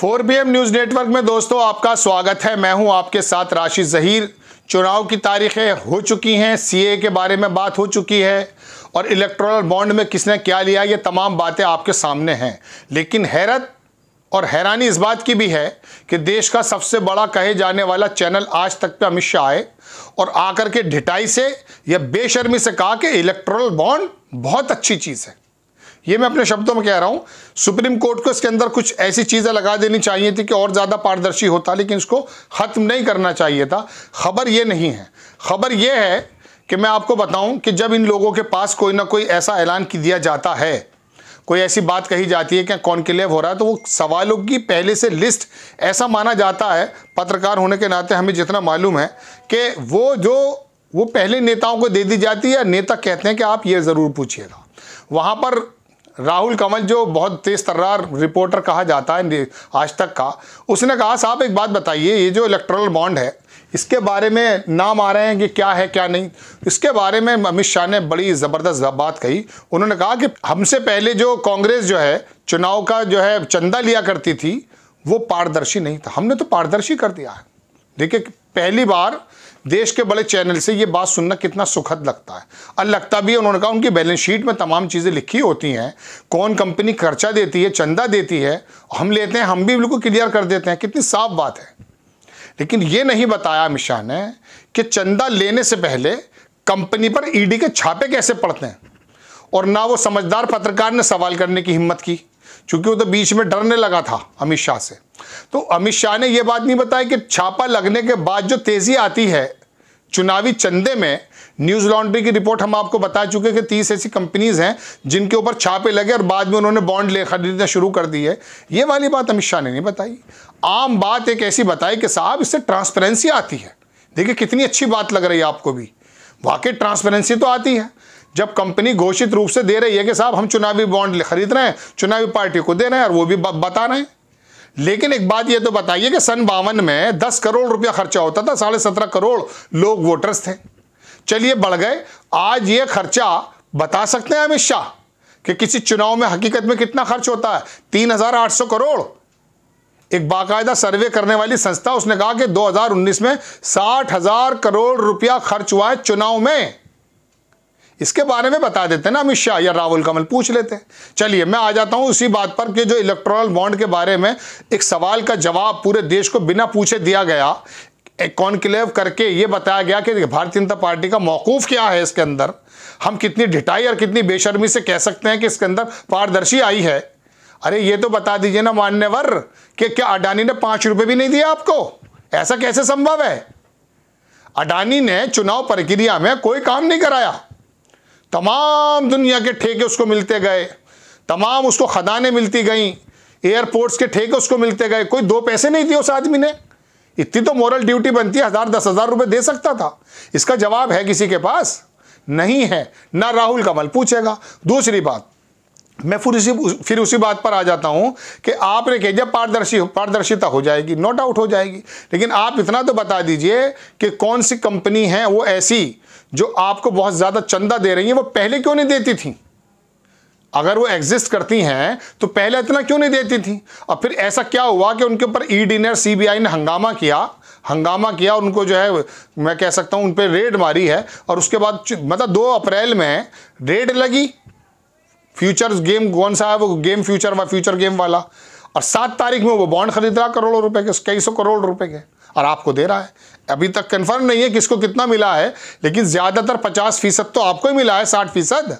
four B news network में दोस्तों आपका स्वागत है मैं हूं आपके साथ राशि जहीर चुनाव की तारीखें हो चुकी हैं सीए के बारे में बात हो चुकी है और इलेक्ट्रॉनल बॉन्ड में किसने क्या लिया ये तमाम बातें आपके सामने हैं लेकिन हैरत और हैरानी इस बात की भी है कि देश का सबसे बड़ा कहे जाने वाला चैनल आज तक पे अमित शाह आए और आकर के ढिटाई से या बेशर्मी से कहा कि इलेक्ट्रॉनल बॉन्ड बहुत अच्छी चीज़ है ये मैं अपने शब्दों में कह रहा हूँ सुप्रीम कोर्ट को इसके अंदर कुछ ऐसी चीज़ें लगा देनी चाहिए थी कि और ज़्यादा पारदर्शी होता लेकिन इसको ख़त्म नहीं करना चाहिए था खबर ये नहीं है खबर यह है कि मैं आपको बताऊं कि जब इन लोगों के पास कोई ना कोई ऐसा ऐलान दिया जाता है कोई ऐसी बात कही जाती है कि कॉन्क्लेव हो रहा है तो वो सवालों की पहले से लिस्ट ऐसा माना जाता है पत्रकार होने के नाते हमें जितना मालूम है कि वो जो वो पहले नेताओं को दे दी जाती है नेता कहते हैं कि आप ये ज़रूर पूछिएगा वहाँ पर राहुल कमल जो बहुत तेज तर्रार रिपोर्टर कहा जाता है आज तक का उसने कहा साहब एक बात बताइए ये जो इलेक्ट्रल बॉन्ड है इसके बारे में नाम आ रहे हैं कि क्या है क्या नहीं इसके बारे में अमित शाह ने बड़ी ज़बरदस्त बात कही उन्होंने कहा कि हमसे पहले जो कांग्रेस जो है चुनाव का जो है चंदा लिया करती थी वो पारदर्शी नहीं था हमने तो पारदर्शी कर दिया है देखिए पहली बार देश के बड़े चैनल से ये बात सुनना कितना सुखद लगता है और लगता भी है उन्होंने कहा उनकी बैलेंस शीट में तमाम चीज़ें लिखी होती हैं कौन कंपनी खर्चा देती है चंदा देती है हम लेते हैं हम भी बिल्कुल क्लियर कर देते हैं कितनी साफ बात है लेकिन ये नहीं बताया अमित शाह ने कि चंदा लेने से पहले कंपनी पर ईडी के छापे कैसे पड़ते हैं और ना वो समझदार पत्रकार ने सवाल करने की हिम्मत की चूंकि वो तो बीच में डरने लगा था अमित शाह से तो अमित शाह ने यह बात नहीं बताई कि छापा लगने के बाद जो तेजी आती है चुनावी चंदे में न्यूज लॉन्ड्री की रिपोर्ट हम आपको बता चुके कि तीस ऐसी कंपनीज हैं जिनके ऊपर छापे लगे और बाद में उन्होंने बॉन्ड ले खरीदना शुरू कर दी है ये वाली बात अमित शाह ने नहीं बताई आम बात एक ऐसी बताई कि साहब इससे ट्रांसपेरेंसी आती है देखिए कितनी अच्छी बात लग रही है आपको भी वाकई ट्रांसपेरेंसी तो आती है जब कंपनी घोषित रूप से दे रही है कि साहब हम चुनावी बॉन्ड खरीद रहे हैं चुनावी पार्टी को दे रहे हैं और वो भी बता रहे हैं लेकिन एक बात ये तो बताइए कि सन बावन में दस करोड़ रुपया खर्चा होता था साढ़े सत्रह करोड़ लोग वोटर्स थे चलिए बढ़ गए आज ये खर्चा बता सकते हैं अमित शाह कि किसी चुनाव में हकीकत में कितना खर्च होता है तीन हजार आठ सौ करोड़ एक बाकायदा सर्वे करने वाली संस्था उसने कहा कि 2019 में साठ हजार करोड़ रुपया खर्च हुआ है चुनाव में इसके बारे में बता देते ना अमित शाह या राहुल कमल पूछ लेते हैं चलिए मैं आ जाता हूं उसी बात पर कि जो इलेक्ट्रॉनल बॉन्ड के बारे में एक सवाल का जवाब पूरे देश को बिना पूछे दिया गया कॉन्क्लेव करके ये बताया गया कि भारतीय जनता पार्टी का मौकूफ क्या है इसके अंदर हम कितनी ढिटाई और कितनी बेशर्मी से कह सकते हैं कि इसके अंदर पारदर्शी आई है अरे ये तो बता दीजिए ना मान्यवर कि क्या अडानी ने पांच रुपए भी नहीं दिया आपको ऐसा कैसे संभव है अडानी ने चुनाव प्रक्रिया में कोई काम नहीं कराया तमाम दुनिया के ठेके उसको मिलते गए तमाम उसको खदानें मिलती गईं एयरपोर्ट्स के ठेके उसको मिलते गए कोई दो पैसे नहीं दिए उस आदमी ने इतनी तो मॉरल ड्यूटी बनती है हज़ार दस हज़ार रुपये दे सकता था इसका जवाब है किसी के पास नहीं है ना राहुल कमल पूछेगा दूसरी बात मैं फिर उसी फिर उसी बात पर आ जाता हूँ कि आपने कह दिया पारदर्शी पारदर्शिता हो जाएगी नो डाउट हो जाएगी लेकिन आप इतना तो बता दीजिए कि कौन सी कंपनी है वो ऐसी जो आपको बहुत ज़्यादा चंदा दे रही है वो पहले क्यों नहीं देती थी अगर वो एग्जिस्ट करती हैं तो पहले इतना क्यों नहीं देती थी और फिर ऐसा क्या हुआ कि उनके ऊपर ई डी ने सीबीआई ने हंगामा किया हंगामा किया उनको जो है मैं कह सकता हूँ उन पर रेड मारी है और उसके बाद मतलब दो अप्रैल में रेड लगी फ्यूचर गेम कौन सा है वो गेम फ्यूचर व फ्यूचर गेम वाला और सात तारीख में वो बॉन्ड खरीद रहा करोड़ों रुपए के कई सौ करोड़ रुपए के और आपको दे रहा है अभी तक कंफर्म नहीं है किसको कितना मिला है लेकिन ज़्यादातर पचास फीसद तो आपको ही मिला है साठ फीसद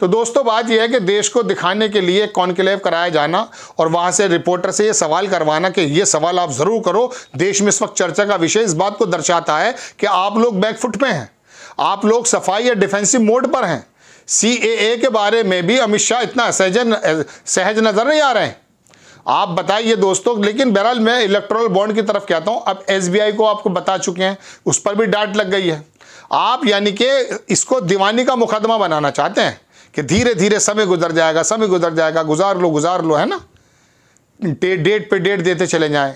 तो दोस्तों बात यह है कि देश को दिखाने के लिए कॉन्क्लेव कराया जाना और वहां से रिपोर्टर से यह सवाल करवाना कि ये सवाल आप ज़रूर करो देश में इस वक्त चर्चा का विषय इस बात को दर्शाता है कि आप लोग बैकफुट में हैं आप लोग सफाई या डिफेंसिव मोड पर हैं सी के बारे में भी अमित शाह इतना सहजन सहज नज़र नहीं आ रहे हैं आप बताइए दोस्तों लेकिन बहरहाल मैं इलेक्ट्रोल बॉन्ड की तरफ कहता हूं अब एसबीआई को आपको बता चुके हैं उस पर भी डांट लग गई है आप यानी कि इसको दीवानी का मुकदमा बनाना चाहते हैं कि धीरे धीरे समय गुजर जाएगा समय गुजर जाएगा गुजार लो गुजार लो है ना डेट पे डेट देते चले जाएं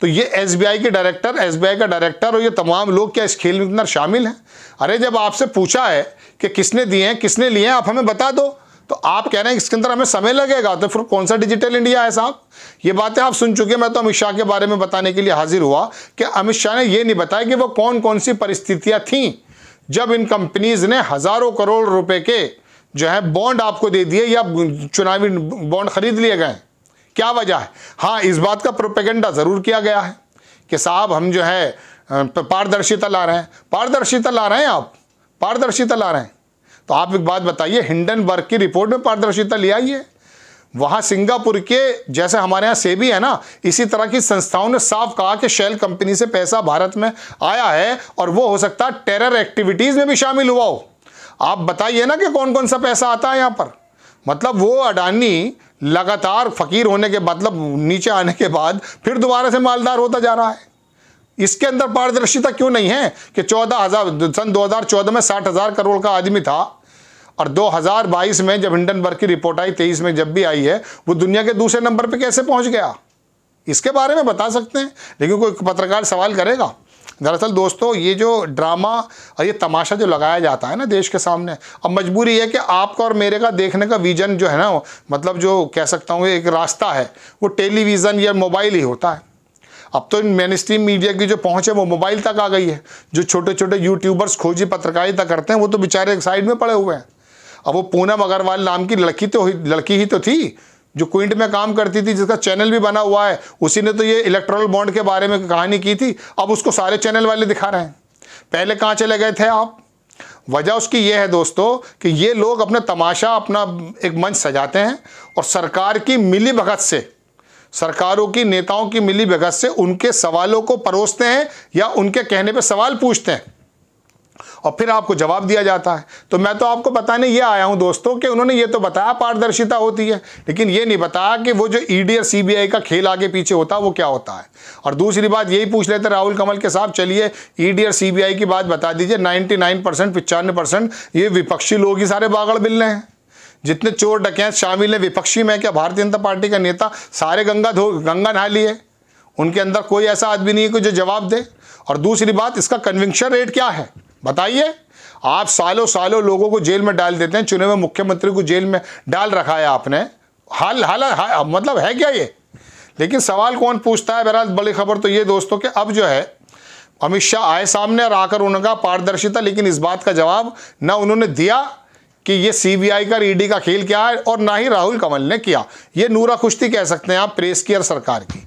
तो ये एस के डायरेक्टर एस का डायरेक्टर और ये तमाम लोग क्या इस खेल में इतना शामिल हैं अरे जब आपसे पूछा है कि किसने दिए हैं किसने लिए हैं आप हमें बता दो तो आप कह रहे हैं इसके अंदर हमें समय लगेगा तो फिर कौन सा डिजिटल इंडिया है साहब ये बातें आप सुन चुके हैं मैं तो अमित शाह के बारे में बताने के लिए हाजिर हुआ कि अमित शाह ने ये नहीं बताया कि वो कौन कौन सी परिस्थितियाँ थीं जब इन कंपनीज़ ने हज़ारों करोड़ रुपए के जो है बॉन्ड आपको दे दिए या चुनावी बॉन्ड खरीद लिए गए क्या वजह है हाँ इस बात का प्रोपेगेंडा ज़रूर किया गया है कि साहब हम जो है पारदर्शिता ला रहे हैं पारदर्शिता ला रहे हैं आप पारदर्शिता ला रहे हैं तो आप एक बात बताइए हिंडनबर्ग की रिपोर्ट में पारदर्शिता ले आइए वहां सिंगापुर के जैसे हमारे यहाँ सेबी है ना इसी तरह की संस्थाओं ने साफ कहा कि शेल कंपनी से पैसा भारत में आया है और वो हो सकता है टेरर एक्टिविटीज़ में भी शामिल हुआ हो आप बताइए ना कि कौन कौन सा पैसा आता है यहां पर मतलब वो अडानी लगातार फकीर होने के मतलब नीचे आने के बाद फिर दोबारा से मालदार होता जा रहा है इसके अंदर पारदर्शिता क्यों नहीं है कि चौदह हज़ार सन दो हजार चौदह में साठ हज़ार करोड़ का आदमी था और दो हजार बाईस में जब हिंडनबर्ग की रिपोर्ट आई तेईस में जब भी आई है वो दुनिया के दूसरे नंबर पर कैसे पहुंच गया इसके बारे में बता सकते हैं लेकिन कोई पत्रकार सवाल करेगा दरअसल दोस्तों ये जो ड्रामा और ये तमाशा जो लगाया जाता है ना देश के सामने अब मजबूरी है कि आपका और मेरे का देखने का विज़न जो है ना मतलब जो कह सकता हूँ एक रास्ता है वो टेलीविज़न या मोबाइल ही होता है अब तो मेन स्ट्रीम मीडिया की जो पहुँच है वो मोबाइल तक आ गई है जो छोटे छोटे यूट्यूबर्स खोजी पत्रकारिता करते हैं वो तो बेचारे एक साइड में पड़े हुए हैं अब वो पूनम अग्रवाल नाम की लड़की तो लड़की ही तो थी जो क्विंट में काम करती थी जिसका चैनल भी बना हुआ है उसी ने तो ये इलेक्ट्रॉनल बॉन्ड के बारे में कहानी की थी अब उसको सारे चैनल वाले दिखा रहे हैं पहले कहाँ चले गए थे आप वजह उसकी ये है दोस्तों कि ये लोग अपना तमाशा अपना एक मंच सजाते हैं और सरकार की मिली भगत से सरकारों की नेताओं की मिली भगत से उनके सवालों को परोसते हैं या उनके कहने पर सवाल पूछते हैं और फिर आपको जवाब दिया जाता है तो मैं तो आपको बताने ये आया हूँ दोस्तों कि उन्होंने ये तो बताया पारदर्शिता होती है लेकिन ये नहीं बताया कि वो जो ई और सी का खेल आगे पीछे होता है वो क्या होता है और दूसरी बात यही पूछ लेते राहुल कमल के साहब चलिए ई और सी की बात बता दीजिए नाइन्टी नाइन परसेंट पचानवे परसेंट ये विपक्षी लोग ही सारे बागड़ बिल्ले हैं जितने चोर डकैत शामिल हैं विपक्षी में क्या भारतीय जनता पार्टी का नेता सारे गंगा धो गंगा नहा लिए उनके अंदर कोई ऐसा आदमी नहीं है कि जो जवाब दे और दूसरी बात इसका कन्विक्शन रेट क्या है बताइए आप सालों सालों लोगों को जेल में डाल देते हैं चुने हुए मुख्यमंत्री को जेल में डाल रखा है आपने हाल हाल हा, मतलब है क्या ये लेकिन सवाल कौन पूछता है बहरहाल बड़ी खबर तो ये दोस्तों कि अब जो है अमित शाह आए सामने और आकर उनका पारदर्शिता लेकिन इस बात का जवाब ना उन्होंने दिया कि ये सीबीआई का ईडी का खेल क्या है और ना ही राहुल कमल ने किया ये नूरा खुश्ती कह सकते हैं आप प्रेस की और सरकार की